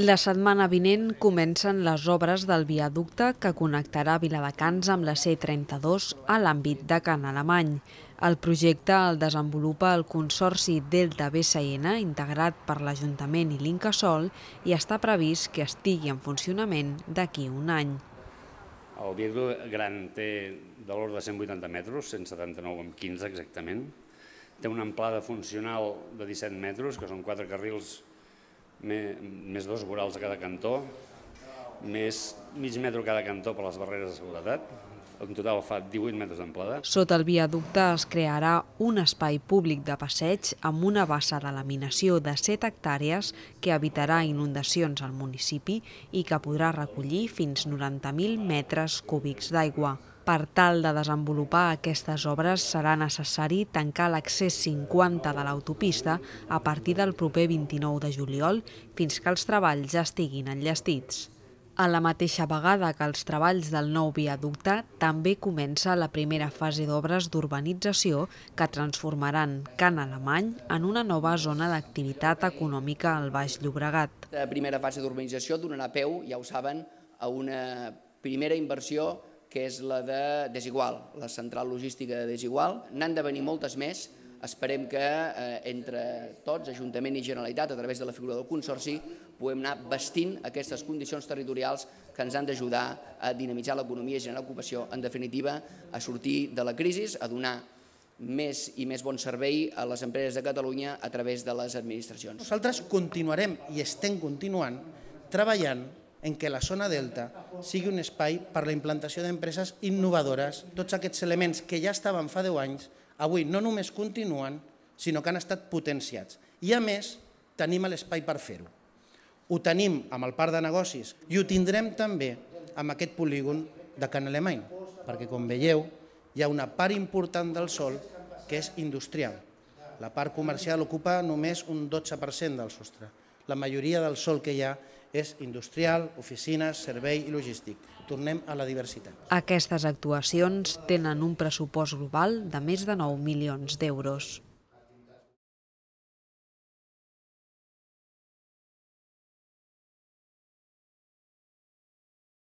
La setmana vinent comencen les obres del viaducte que connectarà Viladecans amb la C32 a l'àmbit de Can Alemany. El projecte el desenvolupa el Consorci Delta BCN, integrat per l'Ajuntament i l'Incasol, i està previst que estigui en funcionament d'aquí un any. El viaducte gran té de l'ordre de 180 metres, 179 amb 15 exactament. Té una amplada funcional de 17 metres, que són 4 carrils més dos vorals a cada cantó, més mig metro cada cantó per les barreres de seguretat, en total fa 18 metres d'amplada. Sota el viaducte es crearà un espai públic de passeig amb una bassa de laminació de 7 hectàrees que evitarà inundacions al municipi i que podrà recollir fins 90.000 metres cúbics d'aigua. Per tal de desenvolupar aquestes obres serà necessari tancar l'accés 50 de l'autopista a partir del proper 29 de juliol fins que els treballs ja estiguin enllestits. A la mateixa vegada que els treballs del nou viaducte, també comença la primera fase d'obres d'urbanització que transformaran Can Alemany en una nova zona d'activitat econòmica al Baix Llobregat. La primera fase d'urbanització donarà peu, ja ho saben, a una primera inversió que és la de Desigual, la central logística de Desigual. N'han de venir moltes més, esperem que eh, entre tots, Ajuntament i Generalitat, a través de la figura del Consorci, puguem anar vestint aquestes condicions territorials que ens han d'ajudar a dinamitzar l'economia i generar ocupació, en definitiva, a sortir de la crisi, a donar més i més bon servei a les empreses de Catalunya a través de les administracions. Nosaltres continuarem i estem continuant treballant en què la zona delta sigui un espai per la implantació d'empreses innovadores, tots aquests elements que ja estaven fa 10 anys, avui no només continuen, sinó que han estat potenciats. I a més, tenim l'espai per fer-ho. Ho tenim amb el parc de negocis i ho tindrem també amb aquest polígon de Can Alemany, perquè com veieu hi ha una part important del sol que és industrial. La part comercial ocupa només un 12% del sostre. La majoria del sol que hi ha és industrial, oficines, servei i logístic. Tornem a la diversitat. Aquestes actuacions tenen un pressupost global de més de 9 milions d'euros.